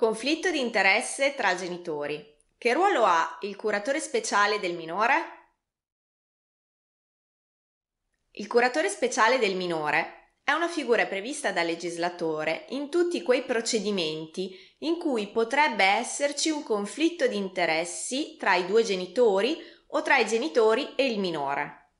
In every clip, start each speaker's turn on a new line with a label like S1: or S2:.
S1: Conflitto di interesse tra genitori. Che ruolo ha il curatore speciale del minore? Il curatore speciale del minore è una figura prevista dal legislatore in tutti quei procedimenti in cui potrebbe esserci un conflitto di interessi tra i due genitori o tra i genitori e il minore.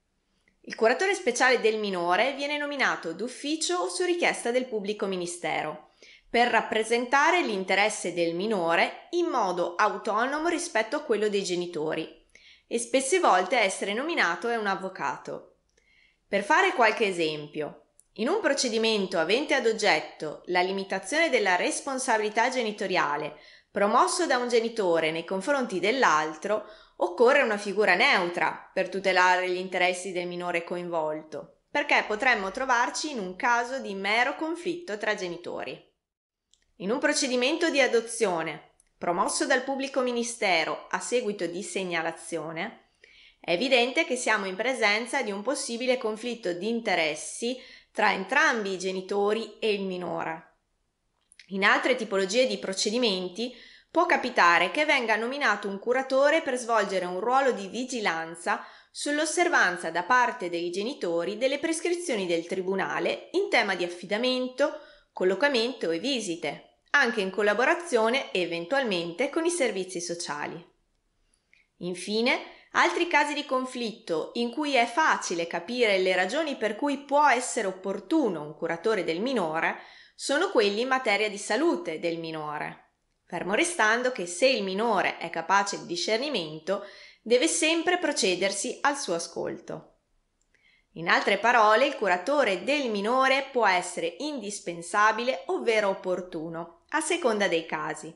S1: Il curatore speciale del minore viene nominato d'ufficio o su richiesta del pubblico ministero per rappresentare l'interesse del minore in modo autonomo rispetto a quello dei genitori e spesse volte essere nominato è un avvocato. Per fare qualche esempio, in un procedimento avente ad oggetto la limitazione della responsabilità genitoriale promosso da un genitore nei confronti dell'altro, occorre una figura neutra per tutelare gli interessi del minore coinvolto, perché potremmo trovarci in un caso di mero conflitto tra genitori. In un procedimento di adozione promosso dal pubblico ministero a seguito di segnalazione, è evidente che siamo in presenza di un possibile conflitto di interessi tra entrambi i genitori e il minore. In altre tipologie di procedimenti può capitare che venga nominato un curatore per svolgere un ruolo di vigilanza sull'osservanza da parte dei genitori delle prescrizioni del tribunale in tema di affidamento, collocamento e visite, anche in collaborazione eventualmente con i servizi sociali. Infine, altri casi di conflitto in cui è facile capire le ragioni per cui può essere opportuno un curatore del minore sono quelli in materia di salute del minore, fermo restando che se il minore è capace di discernimento deve sempre procedersi al suo ascolto. In altre parole, il curatore del minore può essere indispensabile ovvero opportuno a seconda dei casi.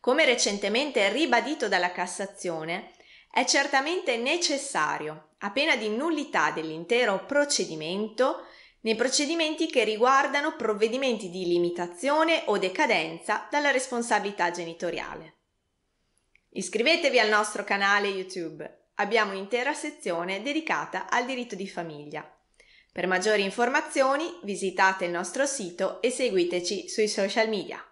S1: Come recentemente ribadito dalla Cassazione, è certamente necessario, a pena di nullità dell'intero procedimento, nei procedimenti che riguardano provvedimenti di limitazione o decadenza dalla responsabilità genitoriale. Iscrivetevi al nostro canale YouTube, abbiamo un'intera sezione dedicata al diritto di famiglia per maggiori informazioni visitate il nostro sito e seguiteci sui social media.